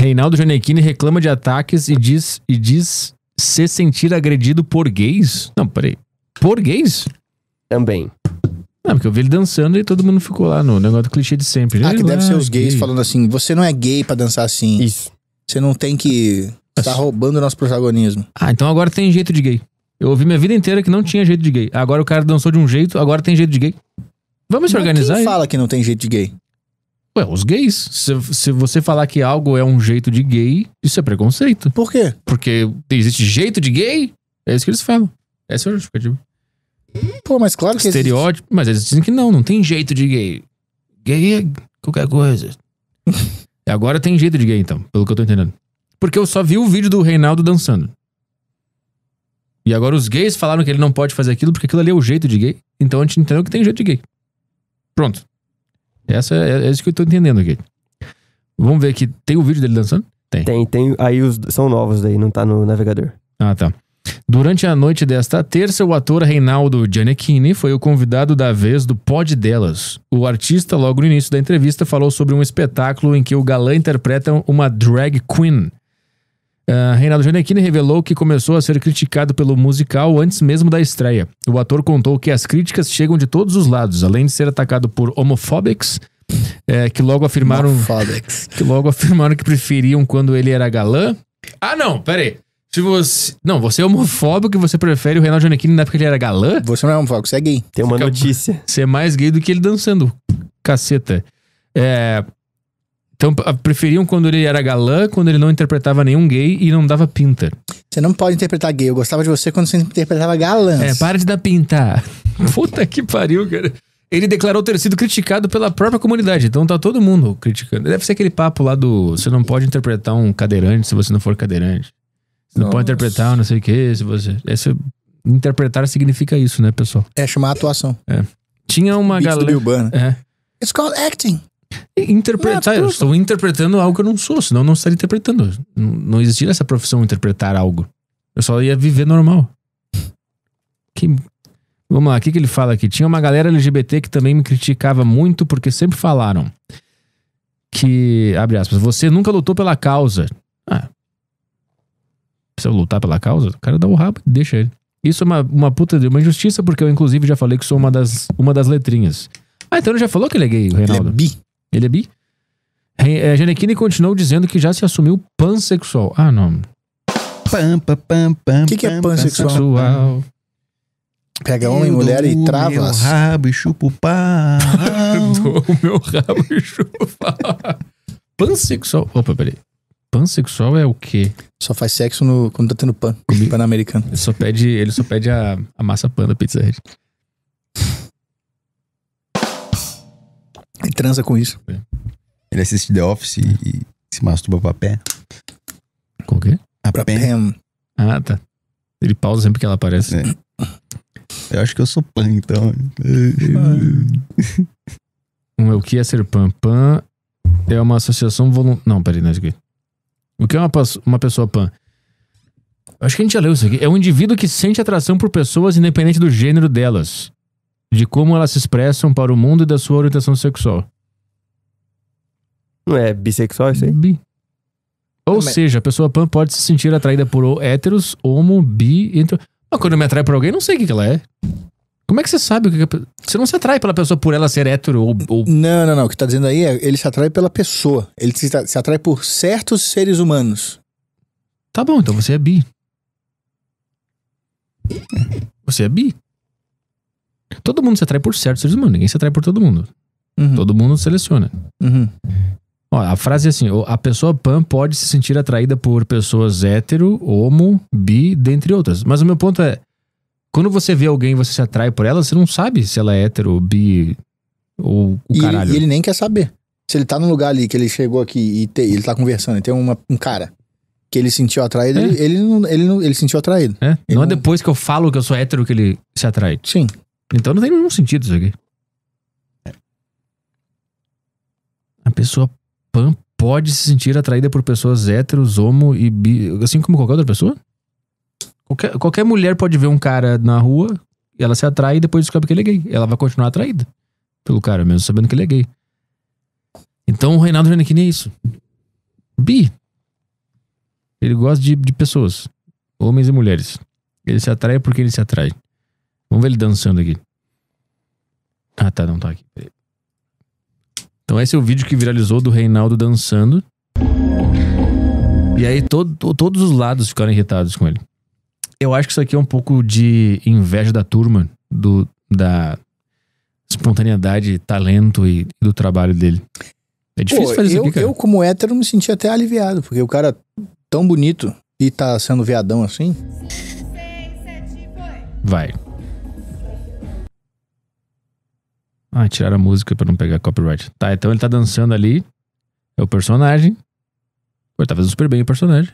Reinaldo Giannettini reclama de ataques e diz, e diz se sentir agredido por gays. Não, peraí. Por gays? Também. Não, porque eu vi ele dançando e todo mundo ficou lá no negócio do clichê de sempre. Ah, que deve ser os gays gay. falando assim: você não é gay para dançar assim. Isso. Você não tem que. Tá roubando o nosso protagonismo. Ah, então agora tem jeito de gay. Eu ouvi minha vida inteira que não tinha jeito de gay. Agora o cara dançou de um jeito, agora tem jeito de gay. Vamos Mas se organizar. Quem aí? fala que não tem jeito de gay? Ué, os gays. Se, se, você falar que algo é um jeito de gay, isso é preconceito. Por quê? Porque existe jeito de gay? É isso que eles falam. Essa é a justificativa. Pô, mas claro que Estereótipo, existe. mas eles dizem que não, não tem jeito de gay. Gay é qualquer coisa. Agora tem jeito de gay, então, pelo que eu tô entendendo. Porque eu só vi o vídeo do Reinaldo dançando. E agora os gays falaram que ele não pode fazer aquilo porque aquilo ali é o jeito de gay. Então a gente entendeu que tem jeito de gay. Pronto. Essa é, é isso que eu tô entendendo aqui. Vamos ver aqui. Tem o vídeo dele dançando? Tem. Tem, tem. Aí os, são novos daí, não tá no navegador. Ah, tá. Durante a noite desta terça, o ator Reinaldo Giannichini foi o convidado da vez do Pod Delas. O artista, logo no início da entrevista, falou sobre um espetáculo em que o galã interpreta uma drag queen Uh, Reinaldo Giannettini revelou que começou a ser criticado pelo musical antes mesmo da estreia. O ator contou que as críticas chegam de todos os lados, além de ser atacado por homofóbicos, é, que logo afirmaram que logo afirmaram que preferiam quando ele era galã. Ah, não, peraí. Se você. Não, você é homofóbico que você prefere o Reinaldo Giannettini na época que ele era galã? Você não é homofóbico, você é gay. Tem uma você notícia. Você é mais gay do que ele dançando. Caceta. É, então, ah, preferiam quando ele era galã, quando ele não interpretava nenhum gay e não dava pinta. Você não pode interpretar gay. Eu gostava de você quando você interpretava galã. É, para de dar pinta. Puta que pariu, cara. Ele declarou ter sido criticado pela própria comunidade, então tá todo mundo criticando. Deve ser aquele papo lá do você não pode interpretar um cadeirante se você não for cadeirante. Você não Nossa. pode interpretar um não sei o que, se você. Esse, interpretar significa isso, né, pessoal? É chamar atuação. É. Tinha uma galera. Né? É. It's called acting. Interpretar, é eu estou interpretando algo que eu não sou, senão eu não estaria interpretando. Não, não existia essa profissão interpretar algo. Eu só ia viver normal. Que, vamos lá, o que, que ele fala aqui? Tinha uma galera LGBT que também me criticava muito porque sempre falaram que, abre aspas, você nunca lutou pela causa. Ah, precisa lutar pela causa? O cara dá o rabo e deixa ele. Isso é uma, uma puta de uma injustiça, porque eu, inclusive, já falei que sou uma das, uma das letrinhas. Ah, então ele já falou que ele é gay, Reinaldo. Ele é bi. Ele é bi. É, continuou dizendo que já se assumiu pansexual. Ah, não. o que, que é pansexual? pansexual? Pega homem, mulher e trava. Meu rabo e chupa o pau. dou meu rabo e chupa o pansexual. Opa, peraí. Pansexual é o quê? Só faz sexo no, quando tá tendo pan. Comigo pan americano. Ele só pede, ele só pede a, a massa pan da Pizza e transa com isso. É. Ele assiste The Office e, se masturba pra pé. Com o quê? A pra pé. Pam. Ah, tá. Ele pausa sempre que ela aparece. É. Eu acho que eu sou pan, então. um, é o que é ser pan? Pan é uma associação voluntária. Não, peraí, não é isso aqui. O que é uma, uma pessoa pan? acho que a gente já leu isso aqui. É um indivíduo que sente atração por pessoas independente do gênero delas de como elas se expressam para o mundo e da sua orientação sexual. Não é bissexual isso aí? Bi. Ou seja, a pessoa pan pode se sentir atraída por héteros, homo, bi, entre... Mas quando eu me atrai por alguém, não sei o que ela é. Como é que você sabe o que, que Você não se atrai pela pessoa por ela ser hétero ou, ou, Não, não, não. O que tá dizendo aí é ele se atrai pela pessoa. Ele se atrai por certos seres humanos. Tá bom, então você é bi. Você é bi. Todo mundo se atrai por certos seres humanos, ninguém se atrai por todo mundo. Uhum. Todo mundo seleciona. Uhum. Ó, a frase é assim: a pessoa pan pode se sentir atraída por pessoas hétero, homo, bi, dentre outras. Mas o meu ponto é: quando você vê alguém e você se atrai por ela, você não sabe se ela é hétero, bi ou o e caralho. Ele, e ele nem quer saber. Se ele tá num lugar ali que ele chegou aqui e te, ele tá conversando e tem uma, um cara que ele sentiu atraído, é. ele, ele, não, ele, não, ele sentiu atraído. É. Não, é não é depois que eu falo que eu sou hétero que ele se atrai. Sim. Então não tem nenhum sentido isso aqui. A pessoa pan pode se sentir atraída por pessoas héteros, homo e bi, assim como qualquer outra pessoa? Qualquer, qualquer mulher pode ver um cara na rua, ela se atrai e depois descobre que ele é gay. Ela vai continuar atraída pelo cara, mesmo sabendo que ele é gay. Então o Reinaldo Giannichini é isso. Bi. Ele gosta de, de pessoas, homens e mulheres. Ele se atrai porque ele se atrai. Vamos ver ele dançando aqui. Ah, tá, não tá aqui. Então esse é o vídeo que viralizou do Reinaldo dançando. E aí todo, todos os lados ficaram irritados com ele. Eu acho que isso aqui é um pouco de inveja da turma, do, da espontaneidade, talento e do trabalho dele. É difícil Pô, fazer eu, isso aqui, cara. Eu, como hétero, me senti até aliviado, porque o cara tão bonito e tá sendo viadão assim. Vai. Ah, tiraram a música para não pegar copyright. Tá, então ele tá dançando ali. É o personagem. Pô, ele tá fazendo super bem o personagem.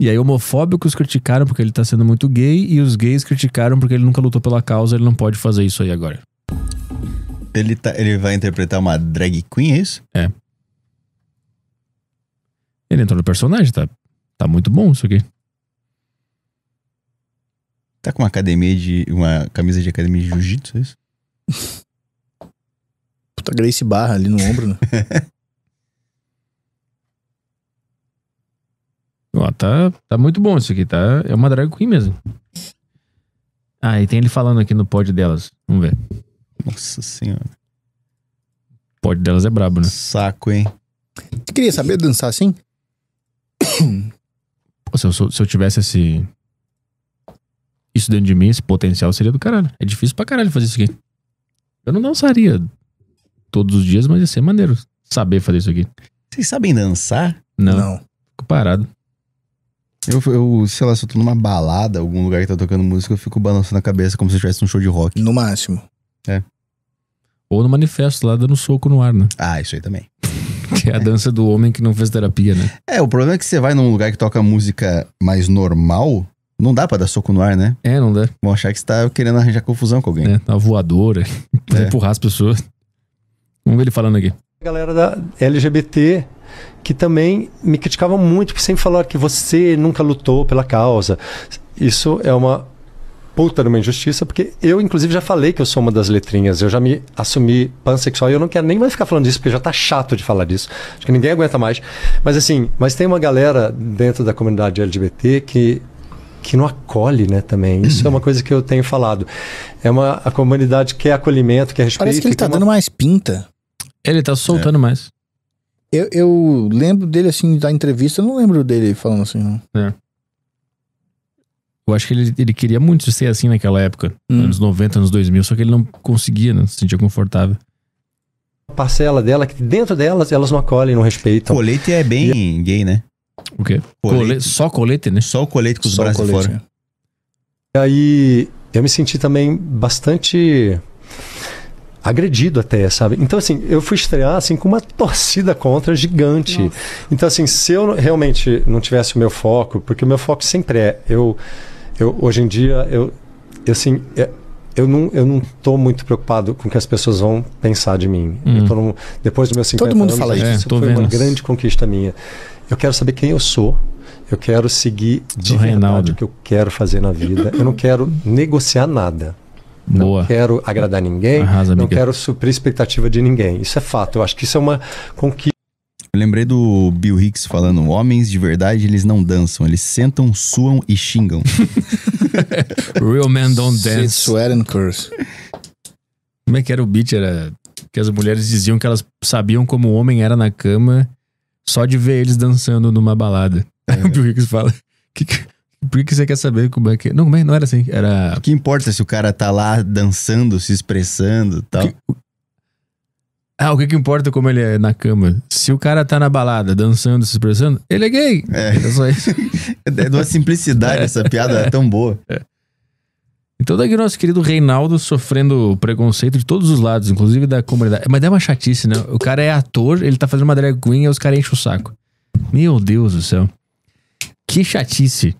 E aí homofóbicos criticaram porque ele tá sendo muito gay e os gays criticaram porque ele nunca lutou pela causa, ele não pode fazer isso aí agora. Ele, tá, ele vai interpretar uma drag queen, é isso? É. Ele entrou no personagem, tá, tá muito bom isso aqui. Tá com uma academia de. uma camisa de academia de jiu-jitsu, é isso? Puta Grace Barra ali no ombro, né? Ó, tá, tá muito bom isso aqui, tá? É uma drag queen mesmo. Ah, e tem ele falando aqui no pod delas. Vamos ver. Nossa senhora. O pod delas é brabo, né? Saco, hein? Você queria saber dançar assim? Pô, se eu, se eu tivesse esse, isso dentro de mim, esse potencial seria do caralho. É difícil pra caralho fazer isso aqui. Eu não dançaria todos os dias, mas ia ser maneiro saber fazer isso aqui. Vocês sabem dançar? Não. não. Fico parado. Eu, eu, sei lá, se eu tô numa balada, algum lugar que tá tocando música, eu fico balançando a cabeça como se eu tivesse um show de rock. No máximo. É. Ou no manifesto lá dando soco no ar, né? Ah, isso aí também. que é a dança do homem que não fez terapia, né? É, o problema é que você vai num lugar que toca música mais normal, não dá pra dar soco no ar, né? É, não dá. Vão achar que você tá querendo arranjar confusão com alguém. É, tá voadora. É. é. Empurrar as pessoas. Vamos ver ele falando aqui. A galera da LGBT que também me criticava muito por sempre falar que você nunca lutou pela causa. Isso é uma puta numa injustiça, porque eu, inclusive, já falei que eu sou uma das letrinhas. Eu já me assumi pansexual e eu não quero nem mais ficar falando disso, porque já tá chato de falar disso. Acho que ninguém aguenta mais. Mas assim, mas tem uma galera dentro da comunidade LGBT que que não acolhe, né, também. Isso uhum. é uma coisa que eu tenho falado. É uma a comunidade que é acolhimento, que é respeito. Parece que ele está uma... dando mais pinta. Ele está soltando é. mais. Eu, eu, lembro dele, assim, da entrevista, eu não lembro dele falando assim, não. É. Eu acho que ele, ele queria muito ser assim naquela época, hum. anos 90, anos 2000, só que ele não conseguia, né? Se sentia confortável parcela dela que dentro delas elas não acolhem, não respeitam. Colete é bem e... gay, né? O quê? Colete. Colete, só colete, né? Só o colete com os só braços colete, fora. É. E aí eu me senti também bastante agredido até, sabe? Então assim, eu fui estrear assim com uma torcida contra gigante. Nossa. Então assim, se eu realmente não tivesse o meu foco, porque o meu foco sempre é eu eu hoje em dia eu assim, é, eu não, eu não tô muito preocupado com o que as pessoas vão pensar de mim. Hum. depois do meu. 50 Todo mundo anos, fala isso, é, isso foi vendo. uma grande conquista minha. Eu quero saber quem eu sou. Eu quero seguir de verdade o que eu quero fazer na vida. Eu não quero negociar nada. Não Boa. quero agradar ninguém. Arrasa, não quero suprir expectativa de ninguém. Isso é fato. Eu acho que isso é uma conquista. Eu lembrei do Bill Hicks falando: homens de verdade, eles não dançam, eles sentam, suam e xingam. Real men don't dance. Sit, sweat and curse. Como é que era o beat? Era que as mulheres diziam que elas sabiam como o homem era na cama só de ver eles dançando numa balada. É. Aí o Bill Hicks fala: que, que, por que você quer saber como é que. Não, é, não era assim. Era. O que importa se o cara tá lá dançando, se expressando tal? Que... Ah, o que, que importa como ele é na cama? Se o cara tá na balada, dançando, se expressando, ele é gay. É, é só isso. é de uma simplicidade, é. essa piada é tão boa. É. Então daqui nosso querido Reinaldo sofrendo preconceito de todos os lados, inclusive da comunidade. Mas é uma chatice, né? O cara é ator, ele tá fazendo uma drag queen e os caras enchem o saco. Meu Deus do céu. Que chatice.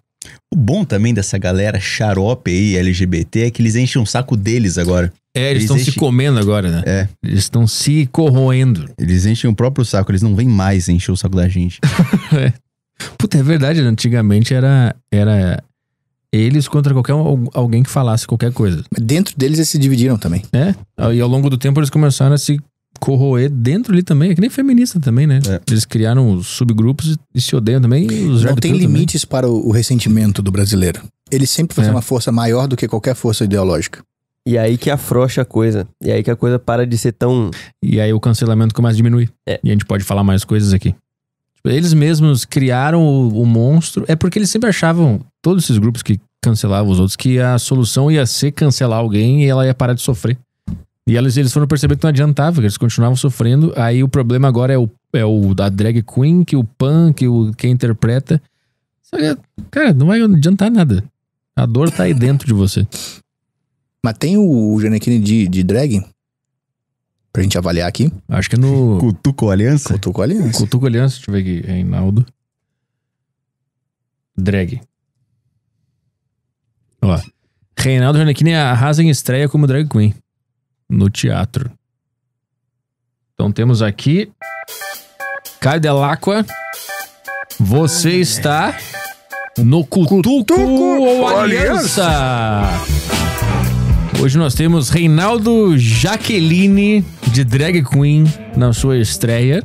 O bom também dessa galera xarope aí, LGBT, é que eles enchem o saco deles agora. É, eles estão se comendo agora, né? É. Eles estão se corroendo. Eles enchem o próprio saco, eles não vêm mais encher o saco da gente. é. Puta, é verdade, né? antigamente era, era eles contra qualquer alguém que falasse qualquer coisa. dentro deles eles se dividiram também. É. E ao longo do tempo eles começaram a se corroer dentro ali também. É que nem feminista também, né? É. Eles criaram os subgrupos e se odeiam também. Não tem limites também. para o, ressentimento do brasileiro. Ele sempre vai é. uma força maior do que qualquer força ideológica. E aí que afrouxa a coisa. E aí que a coisa para de ser tão. E aí o cancelamento começa a diminuir. É. E a gente pode falar mais coisas aqui. Tipo, eles mesmos criaram o, o, monstro. É porque eles sempre achavam, todos esses grupos que cancelavam os outros, que a solução ia ser cancelar alguém e ela ia parar de sofrer. E eles, eles foram perceber que não adiantava, que eles continuavam sofrendo. Aí o problema agora é o, é o da drag queen, que o punk, o, quem interpreta. Que, cara, não vai adiantar nada. A dor tá aí dentro de você. Mas tem o Janekine de, de drag pra gente avaliar aqui. Acho que é no. Cutuco Aliança? Cutuco Aliança. Cutuco Aliança, deixa eu ver aqui. Reinaldo. Drag. Ó. Reinaldo Giannichini arrasa em estreia como drag queen. No teatro. Então temos aqui. Caio Delacqua. Você está no Cutuco, Cutuco ou Aliança. Aliança. Hoje nós temos Reinaldo Jaqueline de drag queen na sua estreia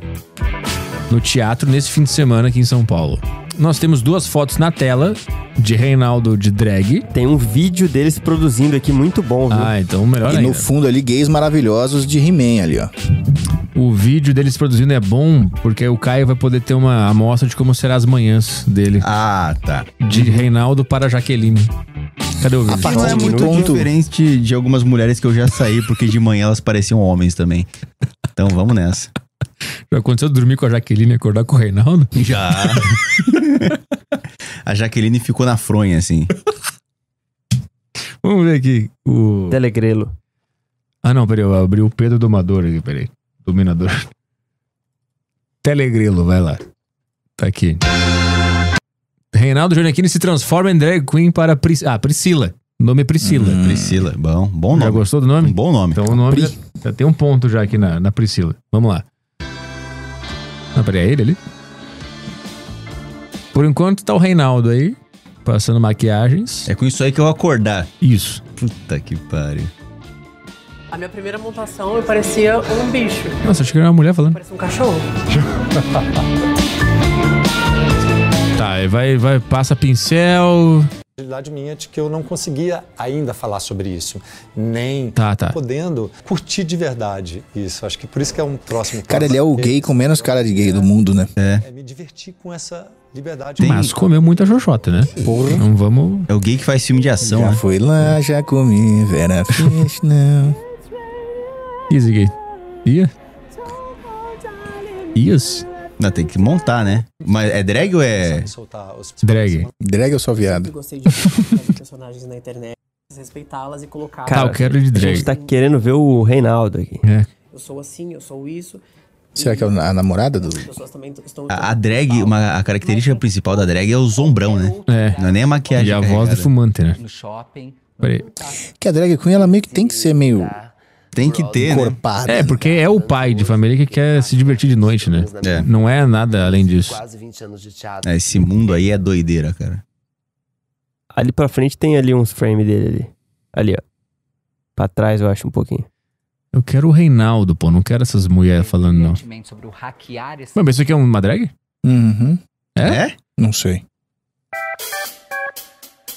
no teatro nesse fim de semana aqui em São Paulo. Nós temos duas fotos na tela de Reinaldo de drag. Tem um vídeo deles produzindo aqui muito bom, viu? Ah, então melhor E ainda. no fundo ali, gays maravilhosos de He-Man ali, ó. O vídeo deles produzindo é bom porque o Caio vai poder ter uma amostra de como serão as manhãs dele. Ah, tá. De Reinaldo para Jaqueline. Cadê o vídeo? A partir não é muito ponto... diferente de algumas mulheres que eu já saí, porque de manhã elas pareciam homens também. Então vamos nessa. Já aconteceu dormir com a Jaqueline e acordar com o Reinaldo? Já. a Jaqueline ficou na fronha, assim. Vamos ver aqui. O... Telegrelo. Ah, não, peraí. Eu abri o Pedro Domador aqui, peraí. Dominador. Telegrelo, vai lá. Tá aqui. Reinaldo Giannichini se transforma em drag queen para Pris... ah, Priscila. O nome é Priscila. Hum, Priscila, bom, bom nome. Já gostou do nome? Um bom nome. Então o nome já, já, tem um ponto já aqui na, na Priscila. Vamos lá. Ah, peraí, é ele ali? Por enquanto tá o Reinaldo aí, passando maquiagens. É com isso aí que eu acordar. Isso. Puta que pariu. A minha primeira montação eu parecia um bicho. Nossa, acho que era uma mulher falando. Parecia um cachorro. Tá, vai, vai, passa pincel. Habilidade minha é de que eu não conseguia ainda falar sobre isso, nem tá, tá. podendo curtir de verdade isso. Acho que por isso que é um próximo. Cara, ele é o gay com menos cara de gay do mundo, né? É. é me divertir com essa liberdade. Tem. Mas comeu muita xoxota, né? Porra. Não vamos. É o gay que faz filme de ação. Já né? fui lá, já comi, Vera Fish, não. Easy gay. Ia? Ias? Não, tem que montar, né? Mas é drag ou é. Drag. Drag ou só viado? gostei de personagens na internet, respeitá-las e Cara, eu quero de drag. A gente tá querendo ver o Reinaldo aqui. É. Eu sou assim, eu sou isso. Será que é a namorada do. A, a drag, uma, a característica principal da drag é o zombrão, né? É. é. Não é nem a maquiagem. E a voz do fumante, né? No shopping. Peraí. Que a drag queen, ela meio que tem que ser meio tem que ter, né? É, porque é o pai de família que quer se divertir de noite, né? É. Não é nada além disso. É, esse mundo aí é doideira, cara. Ali pra frente tem ali uns frames dele ali. Ali, ó. Pra trás eu acho um pouquinho. Eu quero o Reinaldo, pô. Não quero essas mulheres falando, não. Sobre o hackear esse... Mas isso aqui é uma drag? Uhum. É? é? Não sei.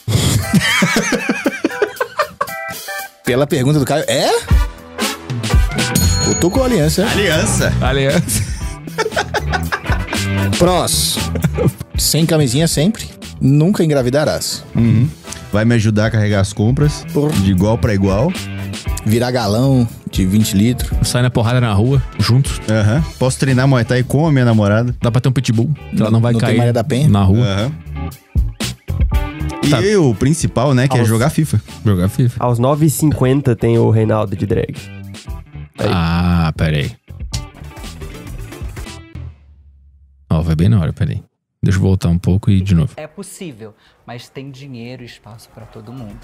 Pela pergunta do Caio, é? com a aliança? Aliança. Aliança. Prós. Sem camisinha sempre. Nunca engravidarás. Uhum. Vai me ajudar a carregar as compras. Por... De igual para igual. Virar galão de 20 litros. Sai na porrada na rua, juntos. Uhum. Posso treinar Muay Thai com a minha namorada. Dá pra ter um pitbull, ela não vai não cair Maria da Penha. na rua. Uhum. Tá. E o principal, né, que é aos, é jogar FIFA. Jogar FIFA. Aos 9h50 tem o Reinaldo de drag. Aí. Ah, peraí. Ó, oh, vai bem na hora, peraí. Deixa eu voltar um pouco e de novo. É possível, mas tem dinheiro e espaço para todo mundo.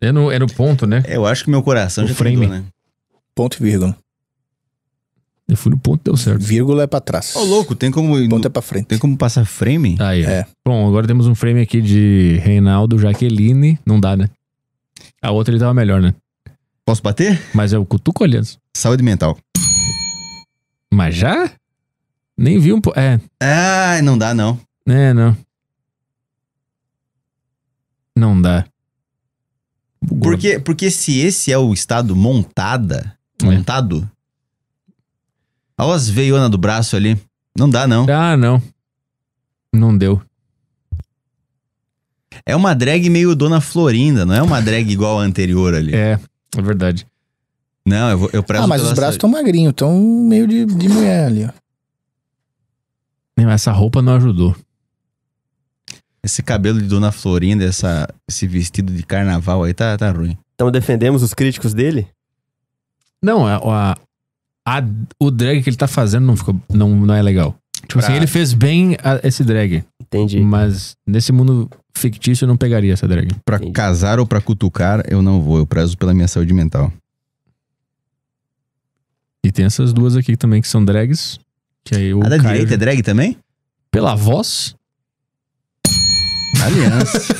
É no, é no ponto, né? É, eu acho que meu coração o já frame. Tentou, né? Ponto e vírgula. Eu fui no ponto, deu certo. Vírgula é pra trás. Ô, oh, louco, tem como. Ponto no, é pra frente. Tem como passar frame? Aí, é. é. Bom, agora temos um frame aqui de Reinaldo Jaqueline. Não dá, né? A outra ele tava melhor, né? Posso bater? Mas é o cutuco Saúde mental. Mas já? Nem vi um pouco. É. Ah, não dá, não. É, não. Não dá. Porque, porque se esse é o estado montada, é. montado, é. olha as veiona do braço ali. Não dá, não. Ah, não. Não deu. É uma drag meio Dona Florinda, não é uma drag igual a anterior ali. É, é verdade. Não, eu, eu prezo Ah, mas os braços estão magrinhos, estão meio de, de mulher ali, ó. Não, essa roupa não ajudou. Esse cabelo de Dona Florinda, essa, esse vestido de carnaval aí tá, tá ruim. Então defendemos os críticos dele? Não, a, é, a, a, o drag que ele tá fazendo não, ficou, não, não é legal. Tipo assim, pra... assim, ele fez bem esse drag. Entendi. Mas nesse mundo fictício eu não pegaria essa drag. Pra Entendi. casar ou pra cutucar, eu não vou. Eu prezo pela minha saúde mental. E tem essas duas aqui também que são drags. Que aí o A da direita é drag também? Pela voz? Aliança.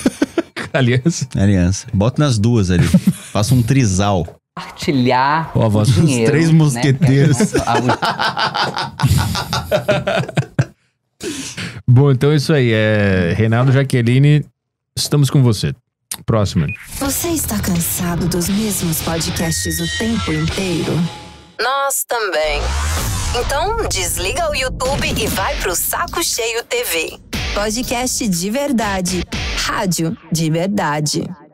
Aliança. Aliança. Bota nas duas ali. Faça um trisal. Partilhar. Pô, a voz dos três né? mosqueteiros. Né? Bom, então é isso aí. É Reinaldo Jaqueline, estamos com você. Próxima. Você está cansado dos mesmos podcasts o tempo inteiro? Nós também. Então, desliga o YouTube e vai pro Saco Cheio TV. Podcast de verdade. Rádio de verdade.